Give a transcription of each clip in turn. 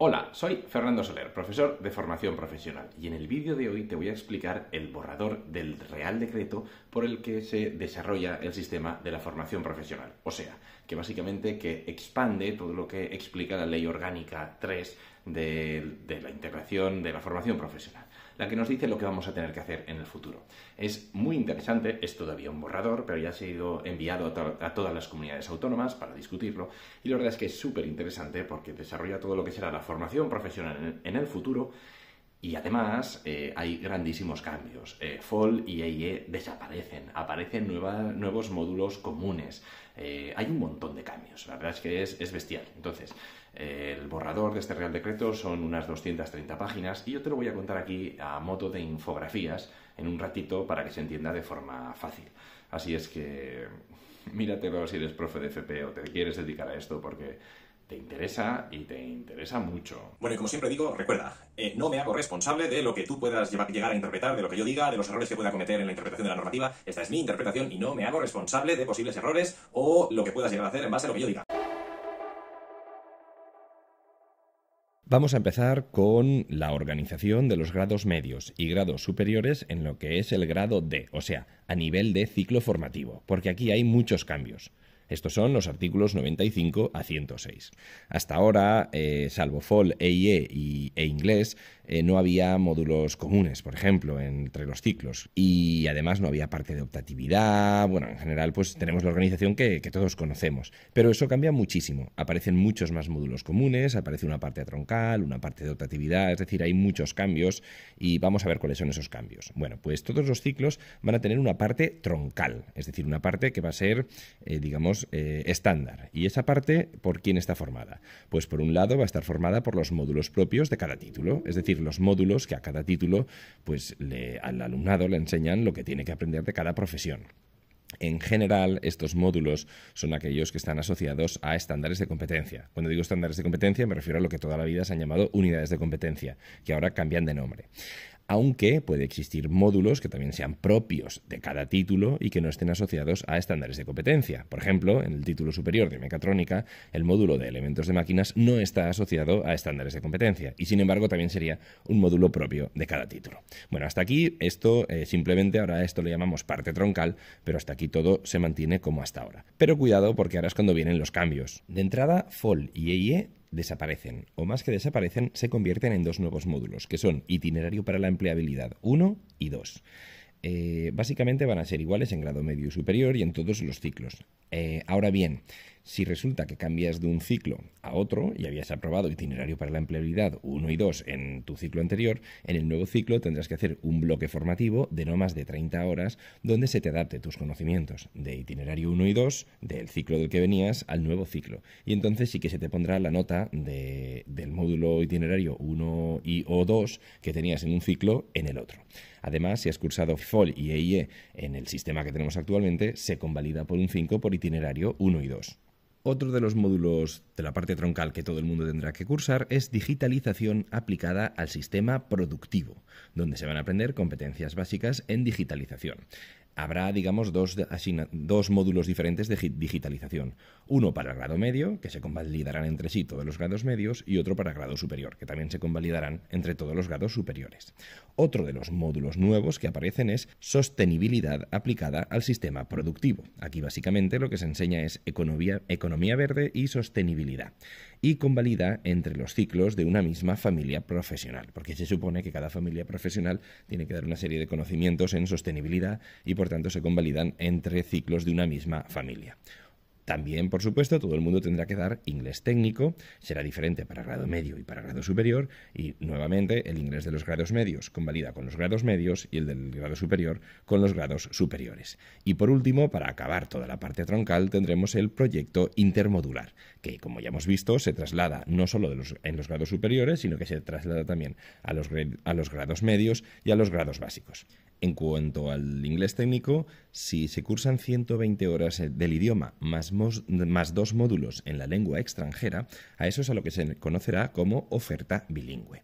Hola, soy Fernando Soler, profesor de formación profesional, y en el vídeo de hoy te voy a explicar el borrador del Real Decreto por el que se desarrolla el sistema de la formación profesional. O sea, que básicamente que expande todo lo que explica la Ley Orgánica 3 de, de la integración de la formación profesional la que nos dice lo que vamos a tener que hacer en el futuro. Es muy interesante, es todavía un borrador, pero ya se ha sido enviado a, a todas las comunidades autónomas para discutirlo y la verdad es que es súper interesante porque desarrolla todo lo que será la formación profesional en el futuro y además eh, hay grandísimos cambios. FOL eh, Fall y EIE desaparecen, aparecen nuevos módulos comunes. Eh, hay un montón de cambios, la verdad es que es, bestial. Entonces, el borrador de este Real Decreto son unas 230 páginas y yo te lo voy a contar aquí a modo de infografías en un ratito para que se entienda de forma fácil. Así es que míratelo si eres profe de FP o te quieres dedicar a esto porque te interesa y te interesa mucho. Bueno, y como siempre digo, recuerda, eh, no me hago responsable de lo que tú puedas llegar a interpretar, de lo que yo diga, de los errores que pueda cometer en la interpretación de la normativa. Esta es mi interpretación y no me hago responsable de posibles errores o lo que puedas llegar a hacer en base a lo que yo diga. Vamos a empezar con la organización de los grados medios y grados superiores en lo que es el grado D, o sea, a nivel de ciclo formativo, porque aquí hay muchos cambios. Estos son los artículos 95 a 106. Hasta ahora, eh, salvo FOL, EIE y, e inglés, eh, no había módulos comunes, por ejemplo, entre los ciclos. Y además no había parte de optatividad. Bueno, en general, pues tenemos la organización que, todos conocemos. Pero eso cambia muchísimo. Aparecen muchos más módulos comunes, aparece una parte troncal, una parte de optatividad, es decir, hay muchos cambios y vamos a ver cuáles son esos cambios. Bueno, pues todos los ciclos van a tener una parte troncal, es decir, una parte que va a ser, eh, digamos, eh, estándar. ¿Y esa parte por quién está formada? Pues por un lado va a estar formada por los módulos propios de cada título, es decir, los módulos que a cada título pues, al alumnado le enseñan lo que tiene que aprender de cada profesión. En general, estos módulos son aquellos que están asociados a estándares de competencia. Cuando digo estándares de competencia, me refiero a lo que toda la vida se han llamado unidades de competencia, que ahora cambian de nombre aunque puede existir módulos que también sean propios de cada título y que no estén asociados a estándares de competencia. Por ejemplo, en el título superior de mecatrónica, el módulo de elementos de máquinas no está asociado a estándares de competencia y sin embargo también sería un módulo propio de cada título. Bueno, hasta aquí esto eh, simplemente ahora esto lo llamamos parte troncal, pero hasta aquí todo se mantiene como hasta ahora. Pero cuidado porque ahora es cuando vienen los cambios. De entrada, FOL y EIE desaparecen, o más que desaparecen, se convierten en dos nuevos módulos, que son Itinerario para la Empleabilidad 1 y 2. Eh, básicamente van a ser iguales en grado medio y superior y en todos los ciclos. Eh, ahora bien, si resulta que cambias de un ciclo a otro y habías aprobado itinerario para la empleabilidad 1 y 2 en tu ciclo anterior, en el nuevo ciclo tendrás que hacer un bloque formativo de no más de 30 horas donde se te adapte tus conocimientos de itinerario 1 y 2 del ciclo del que venías al nuevo ciclo. Y entonces sí que se te pondrá la nota del módulo itinerario 1 y o 2 que tenías en un ciclo en el otro. Además, si has cursado FOL y EIE en el sistema que tenemos actualmente, se convalida por un 5 por itinerario 1 y 2. Otro de los módulos de la parte troncal que todo el mundo tendrá que cursar es digitalización aplicada al sistema productivo, donde se van a aprender competencias básicas en digitalización habrá, digamos, dos, módulos diferentes de digitalización. Uno para el grado medio, que se convalidarán entre sí todos los grados medios, y otro para el grado superior, que también se convalidarán entre todos los grados superiores. Otro de los módulos nuevos que aparecen es sostenibilidad aplicada al sistema productivo. Aquí básicamente lo que se enseña es economía verde y sostenibilidad y convalida entre los ciclos de una misma familia profesional, porque se supone que cada familia profesional tiene que dar una serie de conocimientos en sostenibilidad y por tanto se convalidan entre ciclos de una misma familia. También, por supuesto, todo el mundo tendrá que dar inglés técnico, será diferente para grado medio y para grado superior, y nuevamente el inglés de los grados medios convalida con los grados medios y el del grado superior con los grados superiores. Y por último, para acabar toda la parte troncal, tendremos el proyecto intermodular, que como ya hemos visto se traslada no solo en los grados superiores, sino que se traslada también a los, a los grados medios y a los grados básicos. En cuanto al inglés técnico, si se cursan 120 horas del idioma más más dos módulos en la lengua extranjera, a eso es a lo que se conocerá como oferta bilingüe.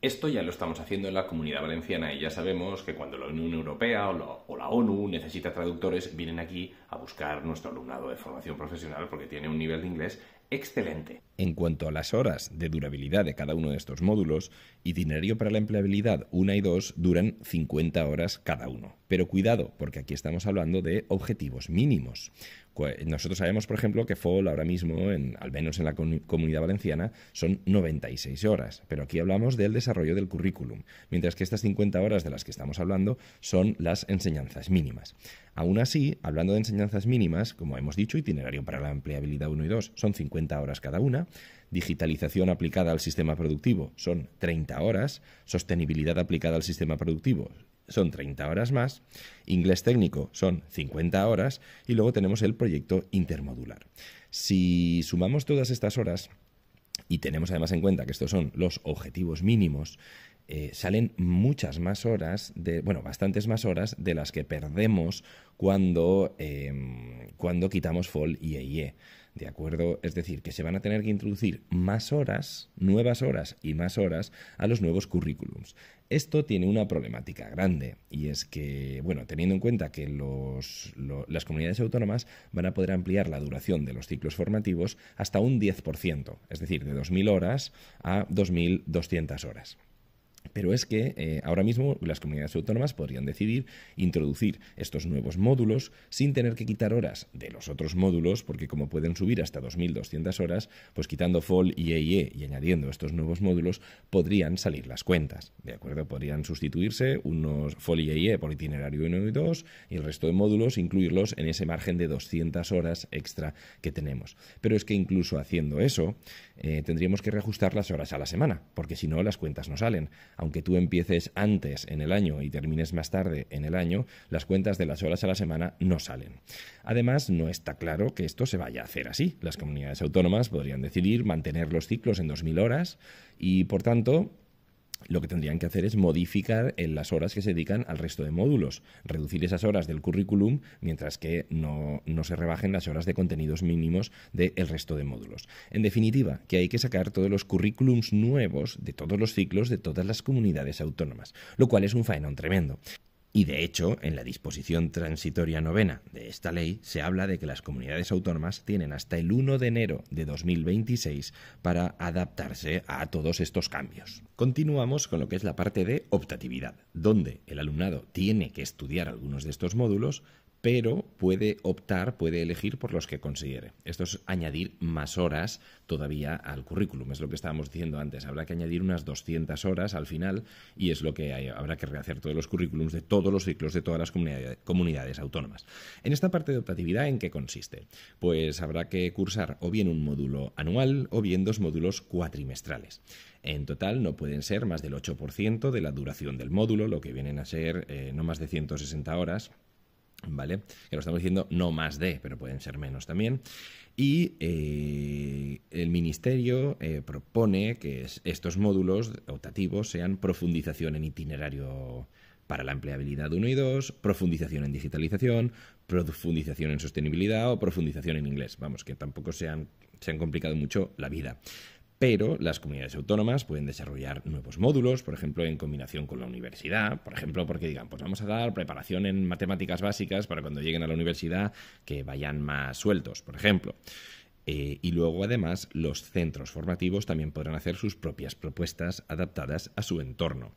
Esto ya lo estamos haciendo en la comunidad valenciana y ya sabemos que cuando la Unión Europea o la, ONU necesita traductores, vienen aquí a buscar nuestro alumnado de formación profesional porque tiene un nivel de inglés excelente. En cuanto a las horas de durabilidad de cada uno de estos módulos, itinerario para la empleabilidad 1 y 2 duran 50 horas cada uno. Pero cuidado, porque aquí estamos hablando de objetivos mínimos. Nosotros sabemos, por ejemplo, que FOL ahora mismo, al menos en la comunidad valenciana, son 96 horas, pero aquí hablamos del desarrollo del currículum, mientras que estas 50 horas de las que estamos hablando son las enseñanzas mínimas. Aún así, hablando de enseñanzas mínimas, como hemos dicho, itinerario para la empleabilidad 1 y 2 son 50 horas cada una, digitalización aplicada al sistema productivo son 30 horas, sostenibilidad aplicada al sistema productivo son 30 horas más, inglés técnico son 50 horas y luego tenemos el proyecto intermodular. Si sumamos todas estas horas y tenemos además en cuenta que estos son los objetivos mínimos, eh, salen muchas más horas, de, bueno, bastantes más horas de las que perdemos cuando, em, quitamos fall y EIE. ¿De acuerdo? Es decir, que se van a tener que introducir más horas, nuevas horas y más horas a los nuevos currículums. Esto tiene una problemática grande y es que, bueno, teniendo en cuenta que las comunidades autónomas van a poder ampliar la duración de los ciclos formativos hasta un 10%, es decir, de 2.000 horas a 2.200 horas. Pero es que eh, ahora mismo las comunidades autónomas podrían decidir introducir estos nuevos módulos sin tener que quitar horas de los otros módulos, porque como pueden subir hasta 2.200 horas, pues quitando FOL y EIE y añadiendo estos nuevos módulos, podrían salir las cuentas. ¿De acuerdo? Podrían sustituirse unos FOL y EIE por itinerario 1 y 2 y el resto de módulos incluirlos en ese margen de 200 horas extra que tenemos. Pero es que incluso haciendo eso, eh, tendríamos que reajustar las horas a la semana, porque si no, las cuentas no salen aunque tú empieces antes en el año y termines más tarde en el año, las cuentas de las horas a la semana no salen. Además, no está claro que esto se vaya a hacer así. Las comunidades autónomas podrían decidir mantener los ciclos en 2.000 horas y, por tanto, lo que tendrían que hacer es modificar en las horas que se dedican al resto de módulos, reducir esas horas del currículum mientras que no, se rebajen las horas de contenidos mínimos del resto de módulos. En definitiva, que hay que sacar todos los currículums nuevos de todos los ciclos de todas las comunidades autónomas, lo cual es un faenón tremendo. Y de hecho, en la disposición transitoria novena de esta ley se habla de que las comunidades autónomas tienen hasta el 1 de enero de 2026 para adaptarse a todos estos cambios. Continuamos con lo que es la parte de optatividad, donde el alumnado tiene que estudiar algunos de estos módulos, pero puede optar, puede elegir por los que considere. Esto es añadir más horas todavía al currículum, es lo que estábamos diciendo antes. Habrá que añadir unas 200 horas al final y es lo que habrá que rehacer todos los currículums de todos los ciclos de todas las comunidades, autónomas. En esta parte de optatividad, ¿en qué consiste? Pues habrá que cursar o bien un módulo anual o bien dos módulos cuatrimestrales. En total no pueden ser más del 8% de la duración del módulo, lo que vienen a ser eh, no más de 160 horas ¿Vale? Que lo estamos diciendo no más de, pero pueden ser menos también. Y eh, el Ministerio eh, propone que estos módulos optativos sean profundización en itinerario para la empleabilidad 1 y 2, profundización en digitalización, profundización en sostenibilidad o profundización en inglés. Vamos, que tampoco se han, se han complicado mucho la vida pero las comunidades autónomas pueden desarrollar nuevos módulos, por ejemplo, en combinación con la universidad, por ejemplo, porque digan, pues vamos a dar preparación en matemáticas básicas para cuando lleguen a la universidad que vayan más sueltos, por ejemplo. Eh, y luego, además, los centros formativos también podrán hacer sus propias propuestas adaptadas a su entorno.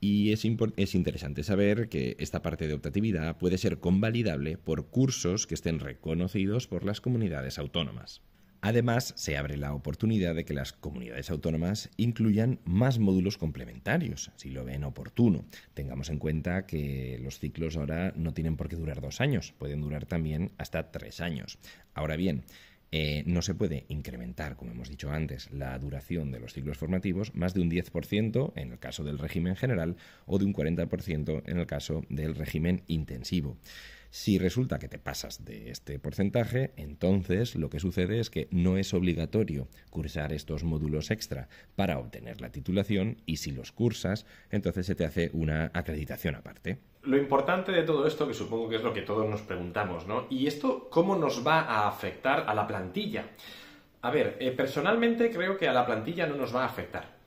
Y es, es, interesante saber que esta parte de optatividad puede ser convalidable por cursos que estén reconocidos por las comunidades autónomas. Además, se abre la oportunidad de que las comunidades autónomas incluyan más módulos complementarios, si lo ven oportuno. Tengamos en cuenta que los ciclos ahora no tienen por qué durar dos años, pueden durar también hasta tres años. Ahora bien, eh, no se puede incrementar, como hemos dicho antes, la duración de los ciclos formativos más de un 10% en el caso del régimen general o de un 40% en el caso del régimen intensivo. Si resulta que te pasas de este porcentaje, entonces lo que sucede es que no es obligatorio cursar estos módulos extra para obtener la titulación y si los cursas, entonces se te hace una acreditación aparte. Lo importante de todo esto, que supongo que es lo que todos nos preguntamos, ¿no? ¿Y esto cómo nos va a afectar a la plantilla? A ver, eh, personalmente creo que a la plantilla no nos va a afectar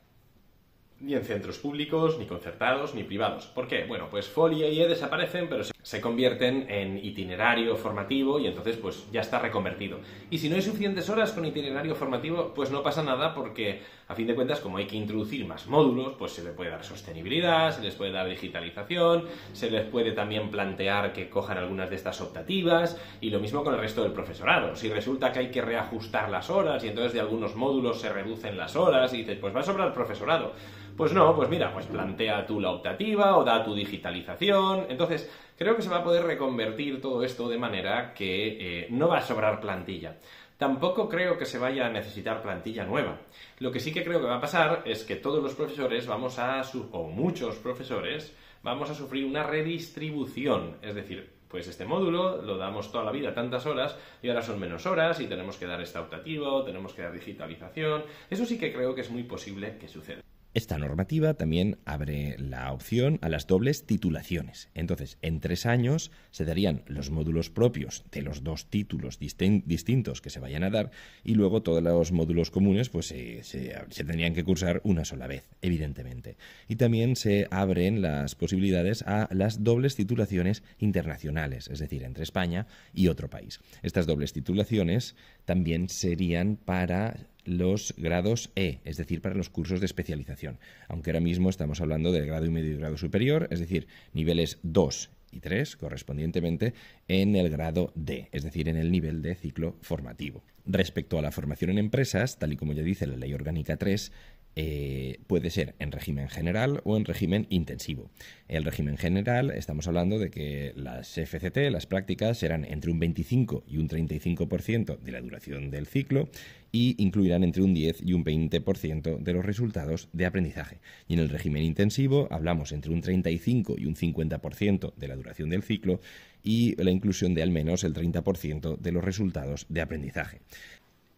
ni en centros públicos, ni concertados, ni privados. ¿Por qué? Bueno, pues folio y E desaparecen, pero se convierten en itinerario formativo y entonces pues ya está reconvertido. Y si no hay suficientes horas con itinerario formativo, pues no pasa nada porque a fin de cuentas, como hay que introducir más módulos, pues se le puede dar sostenibilidad, se les puede dar digitalización, se les puede también plantear que cojan algunas de estas optativas y lo mismo con el resto del profesorado. Si resulta que hay que reajustar las horas y entonces de algunos módulos se reducen las horas y dices, pues va a sobrar profesorado. Pues no, pues mira, pues plantea tú la optativa o da tu digitalización. Entonces, creo que se va a poder reconvertir todo esto de manera que eh, no va a sobrar plantilla. Tampoco creo que se vaya a necesitar plantilla nueva. Lo que sí que creo que va a pasar es que todos los profesores vamos a, su o muchos profesores, vamos a sufrir una redistribución. Es decir, pues este módulo lo damos toda la vida tantas horas y ahora son menos horas y tenemos que dar esta optativa, tenemos que dar digitalización. Eso sí que creo que es muy posible que suceda. Esta normativa también abre la opción a las dobles titulaciones. Entonces, en tres años se darían los módulos propios de los dos títulos distintos que se vayan a dar y luego todos los módulos comunes pues, se, tenían se tendrían que cursar una sola vez, evidentemente. Y también se abren las posibilidades a las dobles titulaciones internacionales, es decir, entre España y otro país. Estas dobles titulaciones también serían para los grados E, es decir, para los cursos de especialización, aunque ahora mismo estamos hablando del grado y medio y grado superior, es decir, niveles 2 y 3 correspondientemente en el grado D, es decir, en el nivel de ciclo formativo. Respecto a la formación en empresas, tal y como ya dice la Ley Orgánica 3, eh, puede ser en régimen general o en régimen intensivo. El régimen general, estamos hablando de que las FCT, las prácticas, serán entre un 25 y un 35% de la duración del ciclo y incluirán entre un 10 y un 20% de los resultados de aprendizaje. Y en el régimen intensivo hablamos entre un 35 y un 50% de la duración del ciclo y la inclusión de al menos el 30% de los resultados de aprendizaje.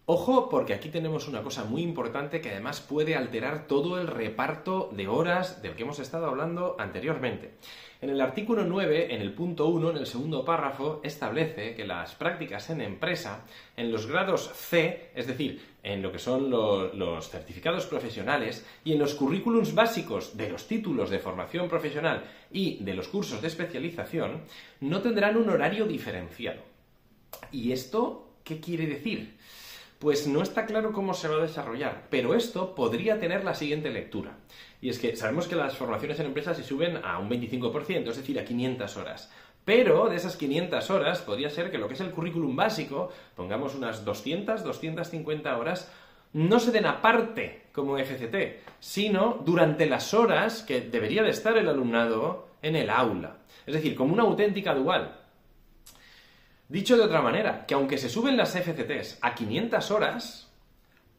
Ojo, porque aquí tenemos una cosa muy importante que además puede alterar todo el reparto de horas del que hemos estado hablando anteriormente. En el artículo 9, en el punto 1, en el segundo párrafo, establece que las prácticas en empresa, en los grados C, es decir, en lo que son los certificados profesionales y en los currículums básicos de los títulos de formación profesional y de los cursos de especialización, no tendrán un horario diferenciado. ¿Y esto qué quiere decir? pues no está claro cómo se va a desarrollar, pero esto podría tener la siguiente lectura. Y es que sabemos que las formaciones en empresas se suben a un 25%, es decir, a 500 horas. Pero de esas 500 horas podría ser que lo que es el currículum básico, pongamos unas 200, 250 horas, no se den aparte como FCT, sino durante las horas que debería de estar el alumnado en el aula. Es decir, como una auténtica dual. Dicho de otra manera, que aunque se suben las FCTs a 500 horas,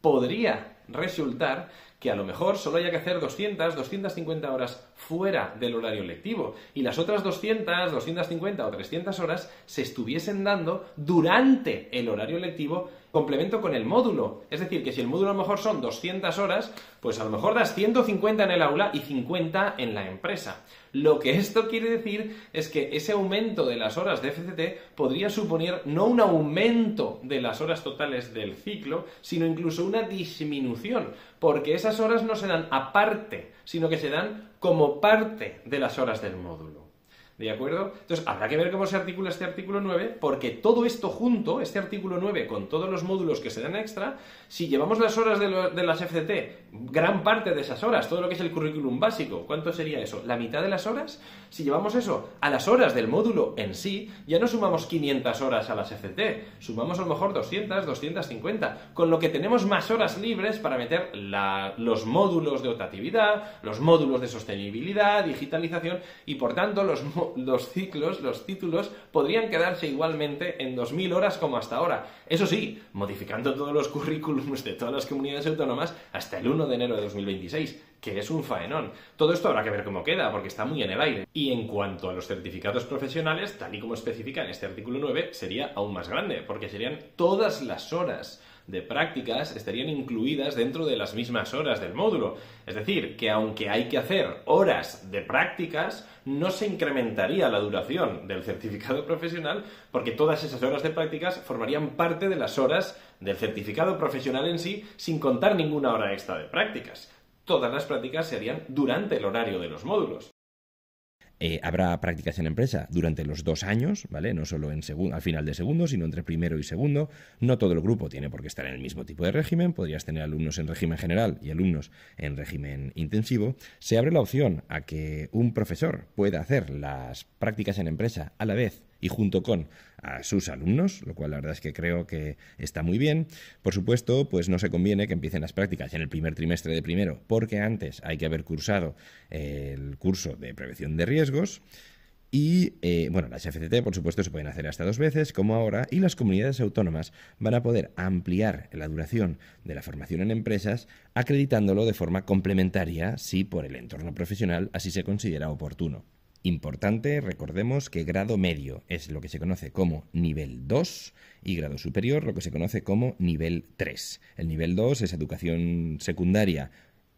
podría resultar que a lo mejor solo haya que hacer 200, 250 horas fuera del horario lectivo y las otras 200, 250 o 300 horas se estuviesen dando durante el horario lectivo complemento con el módulo. Es decir, que si el módulo a lo mejor son 200 horas, pues a lo mejor das 150 en el aula y 50 en la empresa. Lo que esto quiere decir es que ese aumento de las horas de FCT podría suponer no un aumento de las horas totales del ciclo, sino incluso una disminución, porque esas horas no se dan aparte, sino que se dan como parte de las horas del módulo. ¿De acuerdo? Entonces, habrá que ver cómo se articula este artículo 9, porque todo esto junto, este artículo 9 con todos los módulos que se dan extra, si llevamos las horas de, las FCT, gran parte de esas horas, todo lo que es el currículum básico, ¿cuánto sería eso? ¿La mitad de las horas? Si llevamos eso a las horas del módulo en sí, ya no sumamos 500 horas a las FCT, sumamos a lo mejor 200, 250, con lo que tenemos más horas libres para meter los módulos de optatividad, los módulos de sostenibilidad, digitalización y por tanto los módulos los ciclos, los títulos, podrían quedarse igualmente en 2.000 horas como hasta ahora. Eso sí, modificando todos los currículums de todas las comunidades autónomas hasta el 1 de enero de 2026, que es un faenón. Todo esto habrá que ver cómo queda, porque está muy en el aire. Y en cuanto a los certificados profesionales, tal y como especifica en este artículo 9, sería aún más grande, porque serían todas las horas de prácticas estarían incluidas dentro de las mismas horas del módulo. Es decir, que aunque hay que hacer horas de prácticas, no se incrementaría la duración del certificado profesional porque todas esas horas de prácticas formarían parte de las horas del certificado profesional en sí sin contar ninguna hora extra de prácticas. Todas las prácticas se harían durante el horario de los módulos. Eh, habrá prácticas en empresa durante los dos años, ¿vale? No solo en al final de segundo, sino entre primero y segundo. No todo el grupo tiene por qué estar en el mismo tipo de régimen. Podrías tener alumnos en régimen general y alumnos en régimen intensivo. Se abre la opción a que un profesor pueda hacer las prácticas en empresa a la vez y junto con a sus alumnos, lo cual la verdad es que creo que está muy bien. Por supuesto, pues no se conviene que empiecen las prácticas en el primer trimestre de primero, porque antes hay que haber cursado el curso de prevención de riesgos. Y eh, bueno, las FCT, por supuesto, se pueden hacer hasta dos veces, como ahora, y las comunidades autónomas van a poder ampliar la duración de la formación en empresas, acreditándolo de forma complementaria si por el entorno profesional así se considera oportuno. Importante, recordemos que grado medio es lo que se conoce como nivel 2 y grado superior lo que se conoce como nivel 3. El nivel 2 es educación secundaria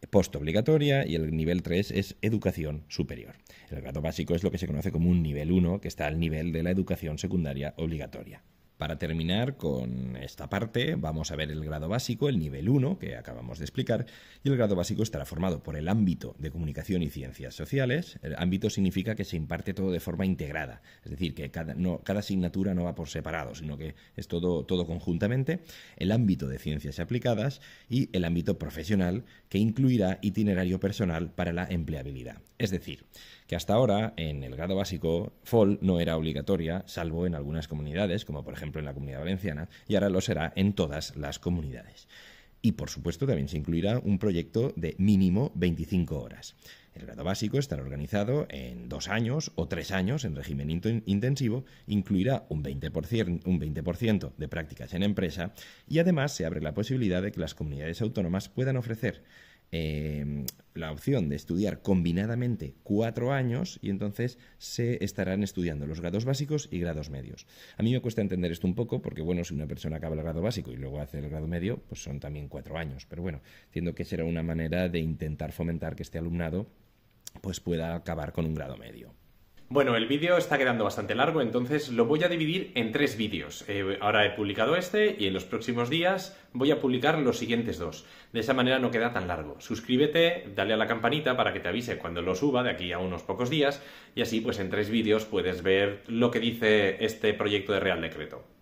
postobligatoria y el nivel 3 es educación superior. El grado básico es lo que se conoce como un nivel 1, que está al nivel de la educación secundaria obligatoria. Para terminar con esta parte, vamos a ver el grado básico, el nivel 1, que acabamos de explicar, y el grado básico estará formado por el ámbito de comunicación y ciencias sociales. El ámbito significa que se imparte todo de forma integrada, es decir, que cada, no, cada asignatura no va por separado, sino que es todo, todo conjuntamente, el ámbito de ciencias aplicadas y el ámbito profesional, que incluirá itinerario personal para la empleabilidad. Es decir, que hasta ahora en el grado básico FOL no era obligatoria, salvo en algunas comunidades, como por ejemplo en la comunidad valenciana, y ahora lo será en todas las comunidades. Y por supuesto también se incluirá un proyecto de mínimo 25 horas. El grado básico estará organizado en dos años o tres años en régimen intensivo, incluirá un un 20 de prácticas en empresa y además se abre la posibilidad de que las comunidades autónomas puedan ofrecer Em, la opción de estudiar combinadamente cuatro años y entonces se estarán estudiando los grados básicos y grados medios. A mí me cuesta entender esto un poco porque, bueno, si una persona acaba el grado básico y luego hace el grado medio, pues son también cuatro años. Pero bueno, entiendo que será una manera de intentar fomentar que este alumnado pues pueda acabar con un grado medio. Bueno, el vídeo está quedando bastante largo, entonces lo voy a dividir en tres vídeos. Eh, ahora he publicado este y en los próximos días voy a publicar los siguientes dos. De esa manera no queda tan largo. Suscríbete, dale a la campanita para que te avise cuando lo suba de aquí a unos pocos días y así pues en tres vídeos puedes ver lo que dice este proyecto de Real Decreto.